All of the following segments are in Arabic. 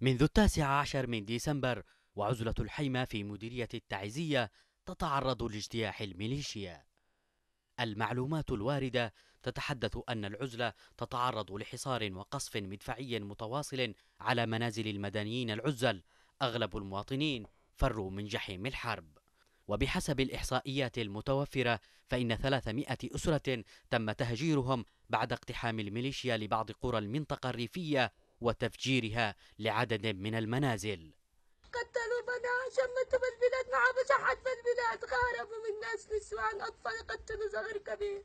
منذ التاسع عشر من ديسمبر وعزلة الحيمة في مديرية التعزية تتعرض لاجتياح الميليشيا المعلومات الواردة تتحدث أن العزلة تتعرض لحصار وقصف مدفعي متواصل على منازل المدنيين العزل أغلب المواطنين فروا من جحيم الحرب وبحسب الإحصائيات المتوفرة فإن 300 أسرة تم تهجيرهم بعد اقتحام الميليشيا لبعض قرى المنطقة الريفية وتفجيرها لعدد من المنازل قتلوا بنا شمتوا بالبلاد ما عبش صحت بالبلاد خاربوا من ناس نسوان اطفال قتلوا صغير كبير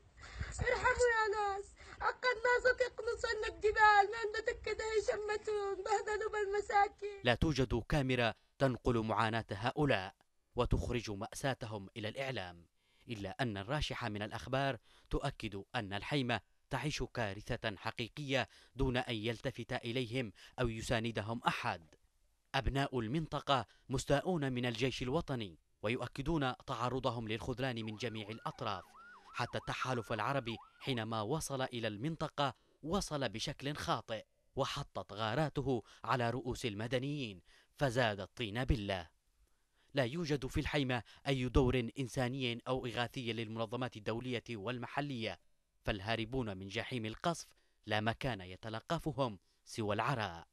ارحموا يا ناس اقل ناس يقنصن الجبال ما عندنا تكده شمتوا بهدلوا بالمساكين لا توجد كاميرا تنقل معاناة هؤلاء وتخرج مأساتهم إلى الإعلام إلا أن الراشحة من الأخبار تؤكد أن الحيمة تعيش كارثة حقيقية دون أن يلتفت إليهم أو يساندهم أحد أبناء المنطقة مستاءون من الجيش الوطني ويؤكدون تعرضهم للخذلان من جميع الأطراف حتى التحالف العربي حينما وصل إلى المنطقة وصل بشكل خاطئ وحطت غاراته على رؤوس المدنيين فزاد الطين بالله لا يوجد في الحيمة أي دور إنساني أو إغاثي للمنظمات الدولية والمحلية فالهاربون من جحيم القصف لا مكان يتلقفهم سوى العراء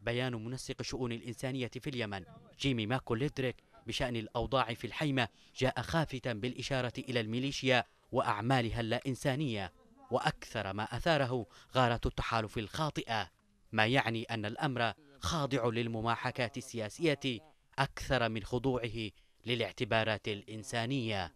بيان منسق الشؤون الإنسانية في اليمن جيمي ماكو ليدريك بشأن الأوضاع في الحيمة جاء خافتا بالإشارة إلى الميليشيا وأعمالها اللا إنسانية وأكثر ما أثاره غارة التحالف الخاطئة ما يعني أن الأمر خاضع للمماحكات السياسية أكثر من خضوعه للاعتبارات الإنسانية